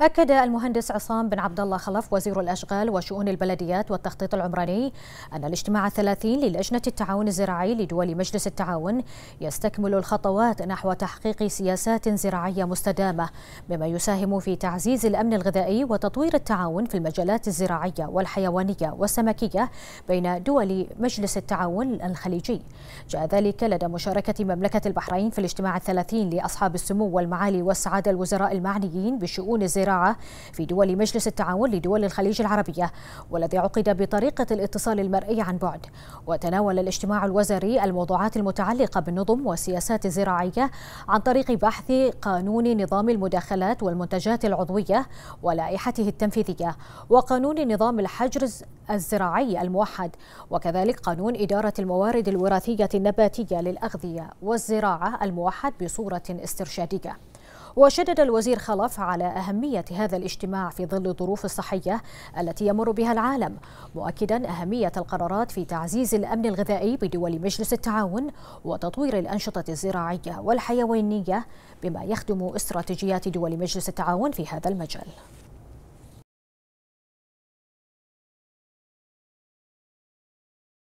أكد المهندس عصام بن عبد الله خلف وزير الأشغال وشؤون البلديات والتخطيط العمراني أن الاجتماع الثلاثين للجنة التعاون الزراعي لدول مجلس التعاون يستكمل الخطوات نحو تحقيق سياسات زراعية مستدامة بما يساهم في تعزيز الأمن الغذائي وتطوير التعاون في المجالات الزراعية والحيوانية والسمكية بين دول مجلس التعاون الخليجي جاء ذلك لدى مشاركة مملكة البحرين في الاجتماع الثلاثين لأصحاب السمو والمعالي والسعادة الوزراء المعنيين بشؤون الزراعية الزراعة في دول مجلس التعاون لدول الخليج العربية والذي عقد بطريقة الاتصال المرئي عن بعد وتناول الاجتماع الوزاري الموضوعات المتعلقة بالنظم والسياسات الزراعية عن طريق بحث قانون نظام المداخلات والمنتجات العضوية ولائحته التنفيذية وقانون نظام الحجر الزراعي الموحد وكذلك قانون إدارة الموارد الوراثية النباتية للأغذية والزراعة الموحد بصورة استرشادية وشدد الوزير خلف على أهمية هذا الاجتماع في ظل الظروف الصحية التي يمر بها العالم مؤكدا أهمية القرارات في تعزيز الأمن الغذائي بدول مجلس التعاون وتطوير الأنشطة الزراعية والحيوانية بما يخدم استراتيجيات دول مجلس التعاون في هذا المجال